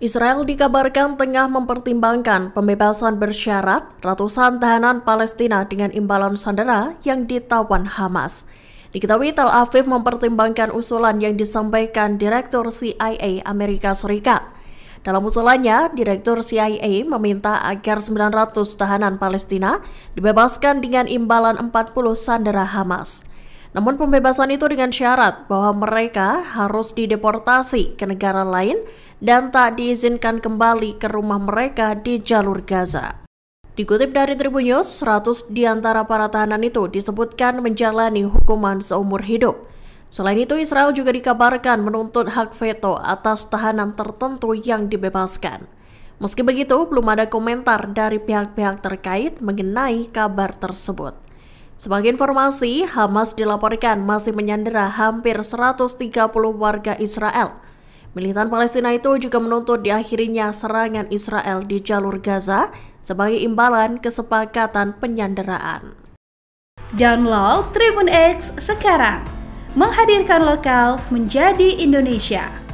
Israel dikabarkan tengah mempertimbangkan pembebasan bersyarat ratusan tahanan Palestina dengan imbalan sandera yang ditawan Hamas. Diketahui Tel Aviv mempertimbangkan usulan yang disampaikan Direktur CIA Amerika Serikat. Dalam usulannya, Direktur CIA meminta agar 900 tahanan Palestina dibebaskan dengan imbalan 40 sandera Hamas. Namun pembebasan itu dengan syarat bahwa mereka harus dideportasi ke negara lain dan tak diizinkan kembali ke rumah mereka di jalur Gaza. Dikutip dari Tribun News, 100 di antara para tahanan itu disebutkan menjalani hukuman seumur hidup. Selain itu, Israel juga dikabarkan menuntut hak veto atas tahanan tertentu yang dibebaskan. Meski begitu, belum ada komentar dari pihak-pihak terkait mengenai kabar tersebut. Sebagai informasi, Hamas dilaporkan masih menyandera hampir 130 warga Israel. Militan Palestina itu juga menuntut diakhirinya serangan Israel di jalur Gaza sebagai imbalan kesepakatan penyanderaan. Download Tribun X sekarang, menghadirkan lokal menjadi Indonesia.